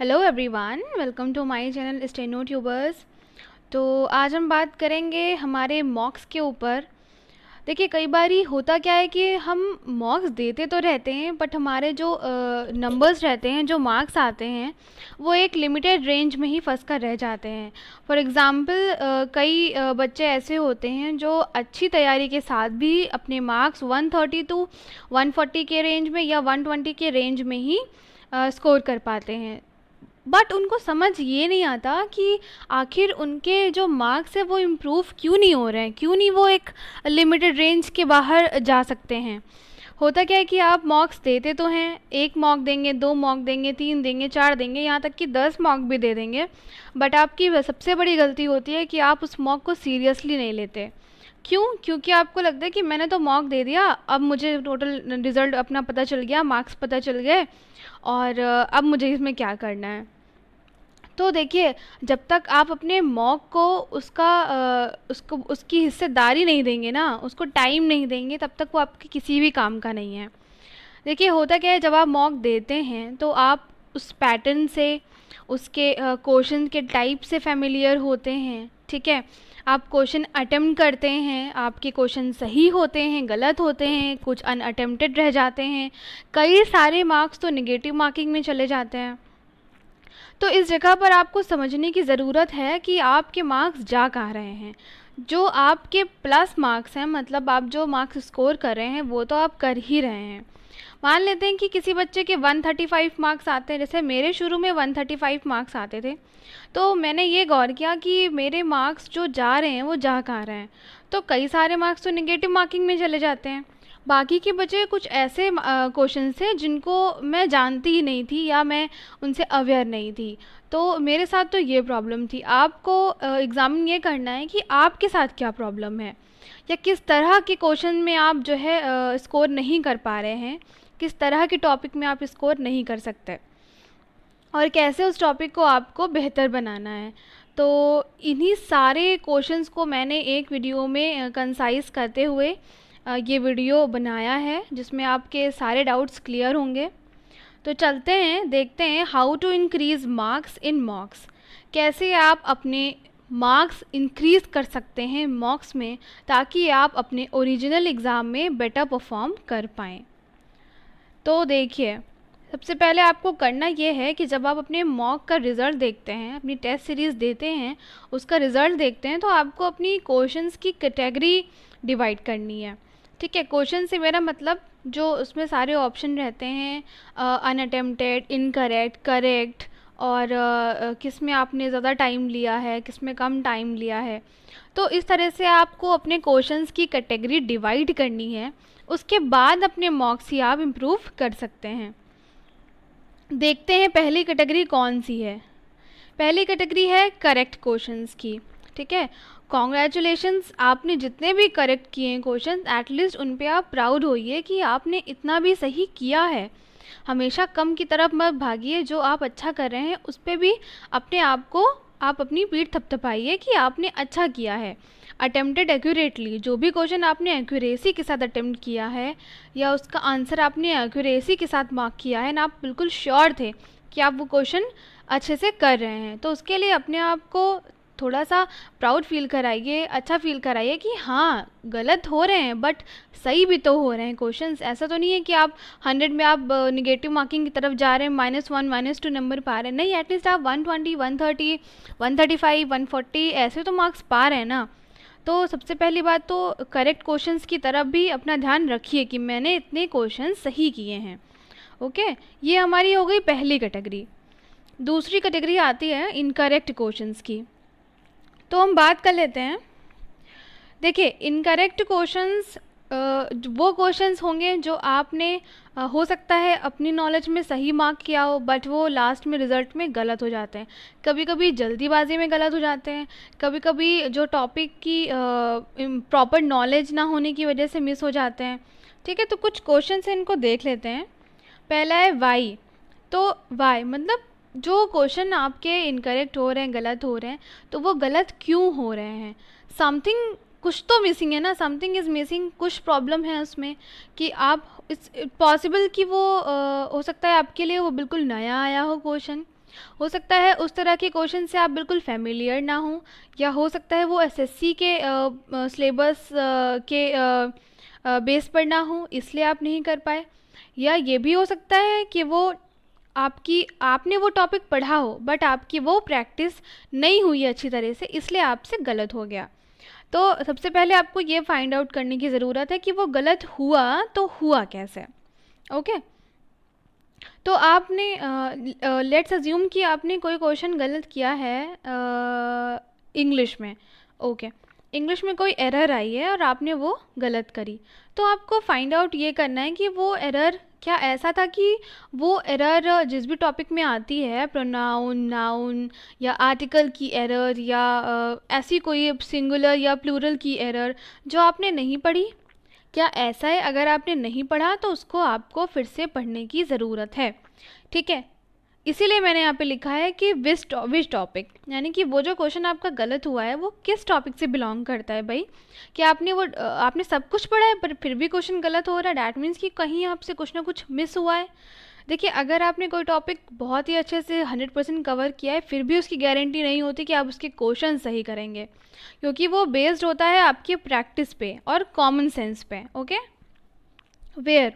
Hello everyone welcome to my channel Steno Tubers तो आज हम बात करेंगे हमारे मॉक्स के ऊपर देखिए कई बार ही होता क्या है कि हम मॉक्स देते तो रहते हैं बट हमारे जो नंबर्स रहते हैं जो मार्क्स आते हैं वो एक लिमिटेड रेंज में ही फंस कर रह जाते हैं फॉर एग्ज़ाम्पल कई uh, बच्चे ऐसे होते हैं जो अच्छी तैयारी के साथ भी अपने मार्क्स 130 टू वन के रेंज में या 120 के रेंज में ही स्कोर कर पाते हैं बट उनको समझ ये नहीं आता कि आखिर उनके जो मार्क्स है वो इम्प्रूव क्यों नहीं हो रहे हैं क्यों नहीं वो एक लिमिटेड रेंज के बाहर जा सकते हैं होता क्या है कि आप मॉक्स देते तो हैं एक मॉक देंगे दो मॉक देंगे तीन देंगे चार देंगे यहाँ तक कि दस मॉक भी दे देंगे बट आपकी सबसे बड़ी गलती होती है कि आप उस मॉक को सीरियसली नहीं लेते क्यों क्योंकि आपको लगता है कि मैंने तो मॉक दे दिया अब मुझे टोटल रिज़ल्ट अपना पता चल गया मार्क्स पता चल गए और अब मुझे इसमें क्या करना है तो देखिए जब तक आप अपने मॉक को उसका उसको उसकी हिस्सेदारी नहीं देंगे ना उसको टाइम नहीं देंगे तब तक वो आपके किसी भी काम का नहीं है देखिए होता क्या है जब आप मॉक देते हैं तो आप उस पैटर्न से उसके क्वेश्चन के टाइप से फेमिलियर होते हैं ठीक है आप क्वेश्चन अटैम्प्ट करते हैं आपके क्वेश्चन सही होते हैं गलत होते हैं कुछ अनअटैम्प्टेड रह जाते हैं कई सारे मार्क्स तो निगेटिव मार्किंग में चले जाते हैं तो इस जगह पर आपको समझने की ज़रूरत है कि आपके मार्क्स जा कह रहे हैं जो आपके प्लस मार्क्स हैं मतलब आप जो मार्क्स स्कोर कर रहे हैं वो तो आप कर ही रहे हैं मान लेते हैं कि किसी बच्चे के 135 मार्क्स आते हैं जैसे मेरे शुरू में 135 मार्क्स आते थे तो मैंने ये गौर किया कि मेरे मार्क्स जो जा रहे हैं वो जा कहाँ रहे हैं तो कई सारे मार्क्स तो निगेटिव मार्किंग में चले जाते हैं बाकी के बच्चे कुछ ऐसे क्वेश्चन थे जिनको मैं जानती ही नहीं थी या मैं उनसे अवेयर नहीं थी तो मेरे साथ तो ये प्रॉब्लम थी आपको एग्ज़ामिन ये करना है कि आपके साथ क्या प्रॉब्लम है या किस तरह के क्वेश्चन में आप जो है स्कोर नहीं कर पा रहे हैं किस तरह के टॉपिक में आप स्कोर नहीं कर सकते और कैसे उस टॉपिक को आपको बेहतर बनाना है तो इन्हीं सारे क्वेश्चंस को मैंने एक वीडियो में कंसाइज करते हुए ये वीडियो बनाया है जिसमें आपके सारे डाउट्स क्लियर होंगे तो चलते हैं देखते हैं how to increase marks in mocks कैसे आप अपने मार्क्स इंक्रीज़ कर सकते हैं मॉक्स में ताकि आप अपने ओरिजिनल एग्ज़ाम में बेटर परफॉर्म कर पाएँ तो देखिए सबसे पहले आपको करना ये है कि जब आप अपने मॉक का रिज़ल्ट देखते हैं अपनी टेस्ट सीरीज़ देते हैं उसका रिज़ल्ट देखते हैं तो आपको अपनी क्वेश्चंस की कैटेगरी डिवाइड करनी है ठीक है क्वेश्चन से मेरा मतलब जो उसमें सारे ऑप्शन रहते हैं अनअटेम्प्टेड इनकरेक्ट करेक्ट और किस में आपने ज़्यादा टाइम लिया है किस में कम टाइम लिया है तो इस तरह से आपको अपने क्वेश्चंस की कैटेगरी डिवाइड करनी है उसके बाद अपने मॉक्स ही आप इम्प्रूव कर सकते हैं देखते हैं पहली कैटेगरी कौन सी है पहली कैटेगरी है करेक्ट क्वेश्चंस की ठीक है कॉन्ग्रेचुलेशन आपने जितने भी करेक्ट किए हैं क्वेश्चन एटलीस्ट उन पर आप प्राउड होइए कि आपने इतना भी सही किया है हमेशा कम की तरफ मत भागिए जो आप अच्छा कर रहे हैं उस पर भी अपने आप को आप अपनी पीठ थपथपाइए कि आपने अच्छा किया है अटेम्प्टेड एक्यूरेटली जो भी क्वेश्चन आपने एक्यूरेसी के साथ अटेम्प्ट किया है या उसका आंसर आपने एक्यूरेसी के साथ मार्क किया है ना आप बिल्कुल श्योर थे कि आप वो क्वेश्चन अच्छे से कर रहे हैं तो उसके लिए अपने आप को थोड़ा सा प्राउड फील कराइए अच्छा फील कराइए कि हाँ गलत हो रहे हैं बट सही भी तो हो रहे हैं क्वेश्चंस ऐसा तो नहीं है कि आप हंड्रेड में आप निगेटिव मार्किंग की तरफ जा रहे हैं minus one minus two number पा रहे हैं नहीं एटलीस्ट आप one twenty one thirty one thirty five one forty ऐसे तो मार्क्स पा रहे हैं ना तो सबसे पहली बात तो करेक्ट क्वेश्चंस की तरफ भी अपना ध्यान रखिए कि मैंने इतने क्वेश्चन सही किए हैं ओके ये हमारी हो गई पहली कैटेगरी दूसरी कैटेगरी आती है इनकरेक्ट क्वेश्चंस की तो हम बात कर लेते हैं देखिए इनकरेक्ट क्वेश्चंस वो क्वेश्चंस होंगे जो आपने हो सकता है अपनी नॉलेज में सही मार्क किया हो बट वो लास्ट में रिज़ल्ट में गलत हो जाते हैं कभी कभी जल्दीबाजी में गलत हो जाते हैं कभी कभी जो टॉपिक की प्रॉपर नॉलेज ना होने की वजह से मिस हो जाते हैं ठीक है तो कुछ क्वेश्चन हैं इनको देख लेते हैं पहला है वाई तो वाई मतलब जो क्वेश्चन आपके इनकरेक्ट हो रहे हैं गलत हो रहे हैं तो वो गलत क्यों हो रहे हैं समथिंग कुछ तो मिसिंग है ना समथिंग इज़ मिसिंग कुछ प्रॉब्लम है उसमें कि आप इट्स पॉसिबल कि वो आ, हो सकता है आपके लिए वो बिल्कुल नया आया हो क्वेश्चन हो सकता है उस तरह के क्वेश्चन से आप बिल्कुल फेमिलियर ना हों या हो सकता है वो एसएससी के सिलेबस के आ, आ, बेस पर ना हो इसलिए आप नहीं कर पाए या ये भी हो सकता है कि वो आपकी आपने वो टॉपिक पढ़ा हो बट आपकी वो प्रैक्टिस नहीं हुई अच्छी तरह से इसलिए आपसे गलत हो गया तो सबसे पहले आपको ये फाइंड आउट करने की ज़रूरत है कि वो गलत हुआ तो हुआ कैसे ओके okay? तो आपने लेट्स uh, अज्यूम uh, कि आपने कोई क्वेश्चन गलत किया है इंग्लिश uh, में ओके okay. इंग्लिश में कोई एरर आई है और आपने वो गलत करी तो आपको फाइंड आउट ये करना है कि वो एरर क्या ऐसा था कि वो एरर जिस भी टॉपिक में आती है प्रोनाउन नाउन या आर्टिकल की एरर या ऐसी कोई सिंगुलर या प्लूरल की एरर जो आपने नहीं पढ़ी क्या ऐसा है अगर आपने नहीं पढ़ा तो उसको आपको फिर से पढ़ने की ज़रूरत है ठीक है इसीलिए मैंने यहाँ पे लिखा है कि विस विच टॉपिक यानी कि वो जो क्वेश्चन आपका गलत हुआ है वो किस टॉपिक से बिलोंग करता है भाई कि आपने वो आपने सब कुछ पढ़ा है पर फिर भी क्वेश्चन गलत हो रहा है डैट मीन्स कि कहीं आपसे कुछ ना कुछ मिस हुआ है देखिए अगर आपने कोई टॉपिक बहुत ही अच्छे से 100 परसेंट कवर किया है फिर भी उसकी गारंटी नहीं होती कि आप उसके क्वेश्चन सही करेंगे क्योंकि वो बेस्ड होता है आपकी प्रैक्टिस पे और कॉमन सेंस पे ओके वेयर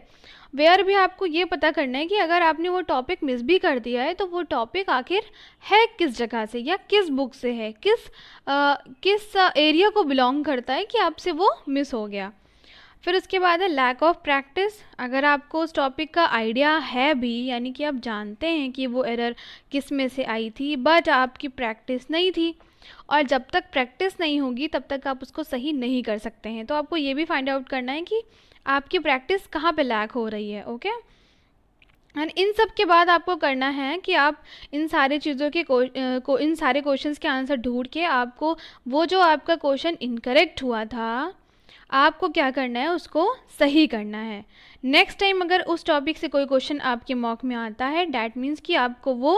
वेयर भी आपको ये पता करना है कि अगर आपने वो टॉपिक मिस भी कर दिया है तो वो टॉपिक आखिर है किस जगह से या किस बुक से है किस आ, किस एरिया को बिलोंग करता है कि आपसे वो मिस हो गया फिर उसके बाद है लैक ऑफ प्रैक्टिस अगर आपको उस टॉपिक का आइडिया है भी यानी कि आप जानते हैं कि वो एरर किस में से आई थी बट आपकी प्रैक्टिस नहीं थी और जब तक प्रैक्टिस नहीं होगी तब तक आप उसको सही नहीं कर सकते हैं तो आपको ये भी फाइंड आउट करना है कि आपकी प्रैक्टिस कहाँ पे लैक हो रही है ओके एंड इन सब के बाद आपको करना है कि आप इन सारी चीज़ों के को, को इन सारे क्वेश्चंस के आंसर ढूंढ के आपको वो जो आपका क्वेश्चन इनकरेक्ट हुआ था आपको क्या करना है उसको सही करना है नेक्स्ट टाइम अगर उस टॉपिक से कोई क्वेश्चन आपके मॉक में आता है डैट मीन्स कि आपको वो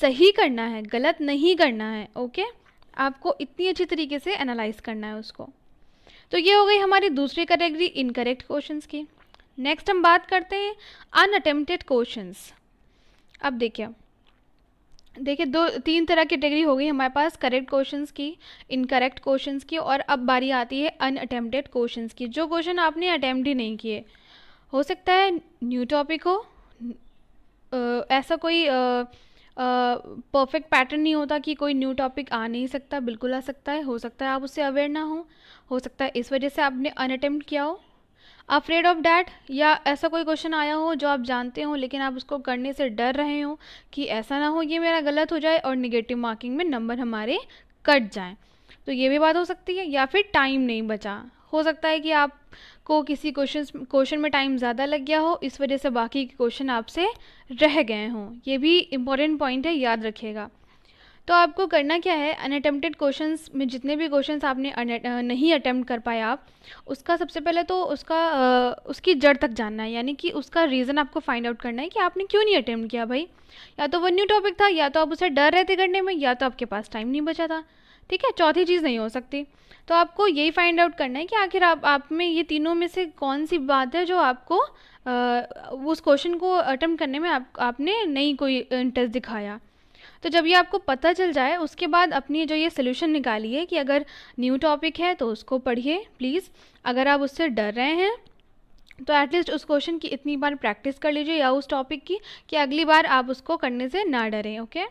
सही करना है गलत नहीं करना है ओके आपको इतनी अच्छी तरीके से एनालाइज करना है उसको तो ये हो गई हमारी दूसरी कैटेगरी इनकरेक्ट क्वेश्चंस की नेक्स्ट हम बात करते हैं अनअटेम्प्टेड क्वेश्चंस अब देखिए देखिए दो तीन तरह की कैटेगरी हो गई हमारे पास करेक्ट क्वेश्चंस की इनकरेक्ट क्वेश्चंस की और अब बारी आती है अनअटेम्प्टेड क्वेश्चंस की जो क्वेश्चन आपने अटैम्प्ट ही नहीं किए हो सकता है न्यू टॉपिक हो ऐसा कोई आ, परफेक्ट पैटर्न नहीं होता कि कोई न्यू टॉपिक आ नहीं सकता बिल्कुल आ सकता है हो सकता है आप उससे अवेयर ना हो हो सकता है इस वजह से आपने अनअटेम्प्ट किया हो अफ्रेड ऑफ डैट या ऐसा कोई क्वेश्चन आया हो जो आप जानते हो लेकिन आप उसको करने से डर रहे हो कि ऐसा ना हो ये मेरा गलत हो जाए और निगेटिव मार्किंग में नंबर हमारे कट जाएँ तो ये भी बात हो सकती है या फिर टाइम नहीं बचा हो सकता है कि आप आपको किसी क्वेश्चन क्वेश्चन में टाइम ज़्यादा लग गया हो इस वजह से बाकी के क्वेश्चन आपसे रह गए हों ये भी इम्पॉर्टेंट पॉइंट है याद रखिएगा तो आपको करना क्या है अनअटेम्प्टेड क्वेश्चंस में जितने भी क्वेश्चंस आपने नहीं अटैम्प्ट कर पाए आप उसका सबसे पहले तो उसका उसकी जड़ तक जानना है यानी कि उसका रीज़न आपको फाइंड आउट करना है कि आपने क्यों नहीं अटैम्प्ट किया भाई या तो वो न्यू टॉपिक था या तो आप उसे डर रहे थे करने में या तो आपके पास टाइम नहीं बचा था ठीक है चौथी चीज़ नहीं हो सकती तो आपको यही फाइंड आउट करना है कि आखिर आप आप में ये तीनों में से कौन सी बात है जो आपको आ, उस क्वेश्चन को अटम्प्ट करने में आप आपने नहीं कोई इंटरेस्ट दिखाया तो जब ये आपको पता चल जाए उसके बाद अपनी जो ये सोल्यूशन निकाली है कि अगर न्यू टॉपिक है तो उसको पढ़िए प्लीज़ अगर आप उससे डर रहे हैं तो एटलीस्ट उस क्वेश्चन की इतनी बार प्रैक्टिस कर लीजिए या उस टॉपिक की कि अगली बार आप उसको करने से ना डरें ओके okay?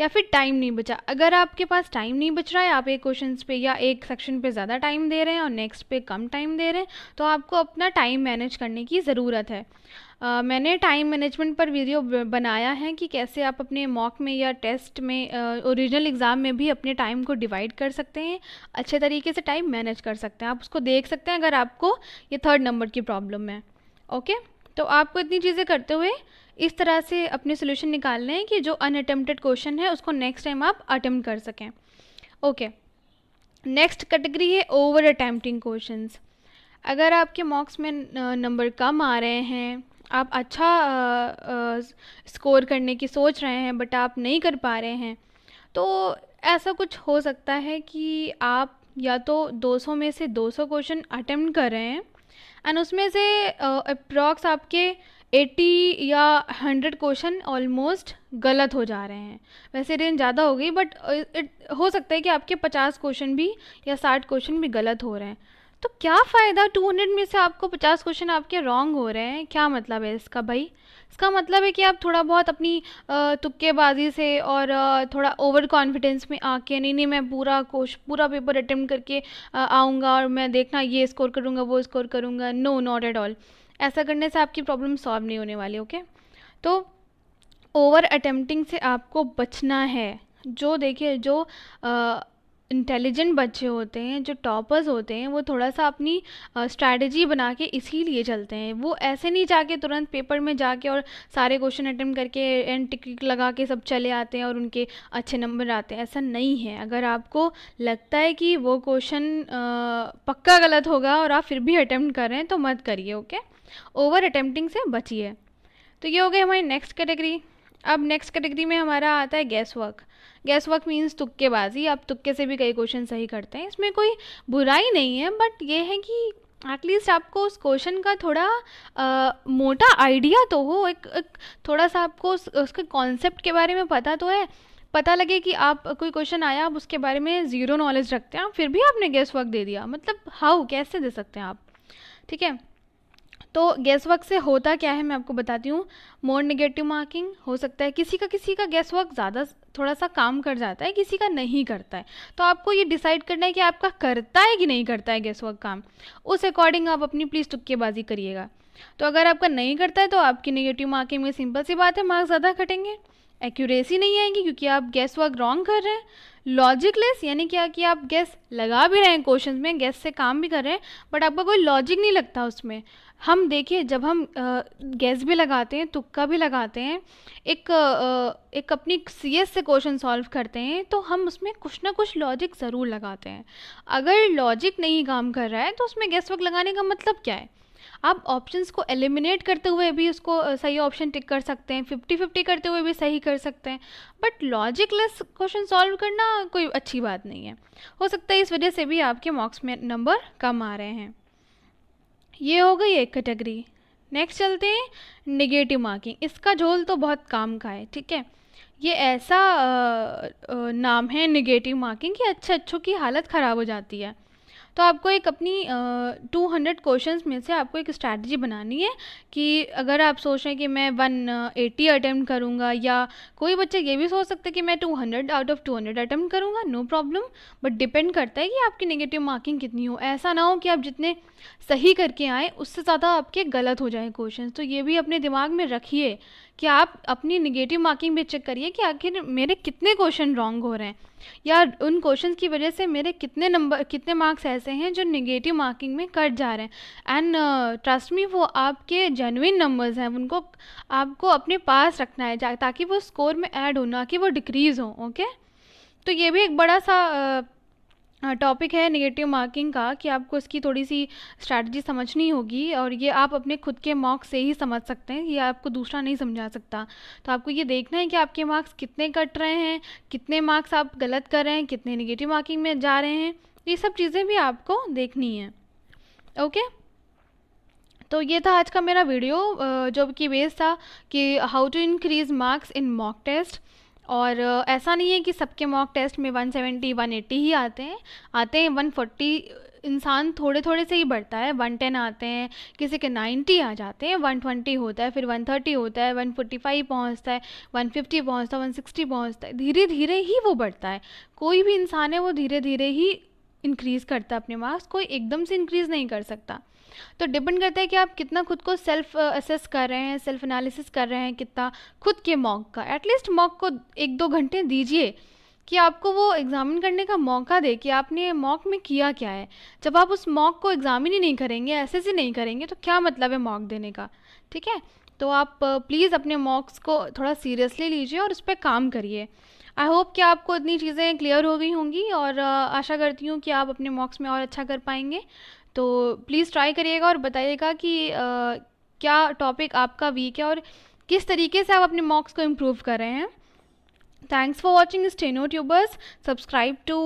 या फिर टाइम नहीं बचा अगर आपके पास टाइम नहीं बच रहा है आप एक क्वेश्चन पे या एक सेक्शन पे ज़्यादा टाइम दे रहे हैं और नेक्स्ट पे कम टाइम दे रहे हैं तो आपको अपना टाइम मैनेज करने की ज़रूरत है Uh, मैंने टाइम मैनेजमेंट पर वीडियो बनाया है कि कैसे आप अपने मॉक में या टेस्ट में ओरिजिनल uh, एग्ज़ाम में भी अपने टाइम को डिवाइड कर सकते हैं अच्छे तरीके से टाइम मैनेज कर सकते हैं आप उसको देख सकते हैं अगर आपको ये थर्ड नंबर की प्रॉब्लम है ओके okay? तो आपको इतनी चीज़ें करते हुए इस तरह से अपने सोल्यूशन निकालने हैं कि जो अनअटेम्प्टेड क्वेश्चन है उसको नेक्स्ट टाइम आप अटेम्प्ट कर सकें ओके नेक्स्ट कैटेगरी है ओवर अटैम्प्टिंग क्वेश्चन अगर आपके मॉक्स में नंबर कम आ रहे हैं आप अच्छा आ, आ, स्कोर करने की सोच रहे हैं बट आप नहीं कर पा रहे हैं तो ऐसा कुछ हो सकता है कि आप या तो 200 में से 200 क्वेश्चन अटेम्प्ट कर रहे हैं एंड उसमें से अप्रॉक्स uh, आपके 80 या 100 क्वेश्चन ऑलमोस्ट गलत हो जा रहे हैं वैसे रेंज ज़्यादा हो गई बट इट uh, हो सकता है कि आपके 50 क्वेश्चन भी या 60 क्वेश्चन भी गलत हो रहे हैं तो क्या फ़ायदा 200 में से आपको 50 क्वेश्चन आपके रॉन्ग हो रहे हैं क्या मतलब है इसका भाई इसका मतलब है कि आप थोड़ा बहुत अपनी तुक्केबाजी से और थोड़ा ओवर कॉन्फिडेंस में आके नहीं नहीं मैं पूरा कोश पूरा पेपर अटैम्प्ट करके आऊँगा और मैं देखना ये स्कोर करूँगा वो स्कोर करूँगा नो नॉट एट ऑल ऐसा करने से आपकी प्रॉब्लम सॉल्व नहीं होने वाली ओके तो ओवर अटैम्प्टिंग से आपको बचना है जो देखिए जो आ, इंटेलिजेंट बच्चे होते हैं जो टॉपर्स होते हैं वो थोड़ा सा अपनी स्ट्रैटेजी बना के इसी लिए चलते हैं वो ऐसे नहीं जाके तुरंत पेपर में जाके और सारे क्वेश्चन अटैम्प्ट करके एंड टिक लगा के सब चले आते हैं और उनके अच्छे नंबर आते हैं ऐसा नहीं है अगर आपको लगता है कि वो क्वेश्चन पक्का गलत होगा और आप फिर भी अटैम्प्ट कर रहे हैं तो मत करिए ओके ओवर अटैम्प्टिंग से बचिए तो ये हो गया हमारी नेक्स्ट कैटेगरी अब नेक्स्ट कैटेगरी में हमारा आता है guesswork guesswork means तुक्केबाजी आप तुक्के से भी कई क्वेश्चन सही करते हैं इसमें कोई बुराई नहीं है बट ये है कि एटलीस्ट आपको उस क्वेश्चन का थोड़ा आ, मोटा आइडिया तो हो एक, एक थोड़ा सा आपको उस, उसके कॉन्सेप्ट के बारे में पता तो है पता लगे कि आप कोई क्वेश्चन आया आप उसके बारे में ज़ीरो नॉलेज रखते हैं फिर भी आपने गैस वर्क दे दिया मतलब हाउ कैसे दे सकते हैं आप ठीक है तो गैस वर्क से होता क्या है मैं आपको बताती हूँ मोर निगेटिव मार्किंग हो सकता है किसी का किसी का गैस वर्क ज़्यादा थोड़ा सा काम कर जाता है किसी का नहीं करता है तो आपको ये डिसाइड करना है कि आपका करता है कि नहीं करता है गैस वर्क काम उस अकॉर्डिंग आप अपनी प्लीज़ टुक्केबाजी करिएगा तो अगर आपका नहीं करता है तो आपकी नेगेटिव मार्किंग में सिंपल सी बात है मार्क्स ज़्यादा कटेंगे एक्यूरेसी नहीं आएगी क्योंकि आप गैस वर्क रॉन्ग कर रहे हैं लॉजिकलेस यानी क्या कि आप गैस लगा भी रहे हैं क्वेश्चन में गैस से काम भी कर रहे हैं बट आपका कोई लॉजिक नहीं लगता उसमें हम देखिए जब हम गैस भी लगाते हैं तुक्का भी लगाते हैं एक एक अपनी सी से क्वेश्चन सॉल्व करते हैं तो हम उसमें कुछ ना कुछ लॉजिक ज़रूर लगाते हैं अगर लॉजिक नहीं काम कर रहा है तो उसमें गैस वर्क लगाने का मतलब क्या है आप ऑप्शंस को एलिमिनेट करते हुए भी उसको सही ऑप्शन टिक कर सकते हैं फिफ्टी फिफ्टी करते हुए भी सही कर सकते हैं बट लॉजिकलेस क्वेश्चन सॉल्व करना कोई अच्छी बात नहीं है हो सकता है इस वजह से भी आपके मार्क्स में नंबर कम आ रहे हैं ये हो गई एक कैटेगरी नेक्स्ट चलते हैं निगेटिव मार्किंग इसका झोल तो बहुत काम का है ठीक है ये ऐसा आ, आ, नाम है निगेटिव मार्किंग कि अच्छे अच्छों की हालत ख़राब हो जाती है तो आपको एक अपनी टू हंड्रेड क्वेश्चन में से आपको एक स्ट्रैटी बनानी है कि अगर आप सोच रहे हैं कि मैं वन एटी अटैम्प्ट करूँगा या कोई बच्चा ये भी सोच सकते कि मैं two hundred out of two hundred attempt करूँगा नो प्रॉब्लम बट डिपेंड करता है कि आपकी नेगेटिव मार्किंग कितनी हो ऐसा ना हो कि आप जितने सही करके आएँ उससे ज़्यादा आपके गलत हो जाए क्वेश्चन तो ये भी अपने दिमाग में रखिए कि आप अपनी निगेटिव मार्किंग भी चेक करिए कि आखिर मेरे कितने क्वेश्चन रॉन्ग हो रहे हैं या उन क्वेश्चन की वजह से मेरे कितने नंबर कितने मार्क्स ऐसे हैं जो निगेटिव मार्किंग में कट जा रहे हैं एंड ट्रस्ट मी वो आपके जेनुइन नंबर्स हैं उनको आपको अपने पास रखना है ताकि वो स्कोर में ऐड हो ना कि वो डिक्रीज़ हो ओके okay? तो ये भी एक बड़ा सा uh, टॉपिक हाँ, है नेगेटिव मार्किंग का कि आपको इसकी थोड़ी सी स्ट्रैटी समझनी होगी और ये आप अपने खुद के मार्क्स से ही समझ सकते हैं ये आपको दूसरा नहीं समझा सकता तो आपको ये देखना है कि आपके मार्क्स कितने कट रहे हैं कितने मार्क्स आप गलत कर रहे हैं कितने नेगेटिव मार्किंग में जा रहे हैं ये सब चीज़ें भी आपको देखनी है ओके तो ये था आज का मेरा वीडियो जो कि बेस था कि how to increase marks in mock test और ऐसा नहीं है कि सबके मॉक टेस्ट में 170, 180 ही आते हैं आते हैं 140 इंसान थोड़े थोड़े से ही बढ़ता है 110 आते हैं किसी के 90 आ जाते हैं 120 होता है फिर 130 होता है 145 पहुंचता है 150 पहुंचता है 160 पहुंचता है धीरे धीरे ही वो बढ़ता है कोई भी इंसान है वो धीरे धीरे ही इंक्रीज़ करता है अपने मार्क्स कोई एकदम से इंक्रीज़ नहीं कर सकता तो डिपेंड करता है कि आप कितना खुद को सेल्फ असेस कर रहे हैं सेल्फ एनालिसिस कर रहे हैं कितना खुद के मॉक का एटलीस्ट मॉक को एक दो घंटे दीजिए कि आपको वो एग्ज़ामिन करने का मौका दे कि आपने मॉक में किया क्या है जब आप उस मॉक को एग्ज़ामिन ही नहीं करेंगे ऐसे से नहीं करेंगे तो क्या मतलब है मॉक देने का ठीक है तो आप प्लीज़ अपने मॉक्स को थोड़ा सीरियसली लीजिए और उस पर काम करिए आई होप कि आपको इतनी चीज़ें क्लियर हो गई होंगी और आशा करती हूँ कि आप अपने मॉक्स में और अच्छा कर पाएंगे तो प्लीज़ ट्राई करिएगा और बताइएगा कि आ, क्या टॉपिक आपका वीक है और किस तरीके से आप अपने मॉक्स को इम्प्रूव कर रहे हैं thanks for watching Steno Tubers subscribe to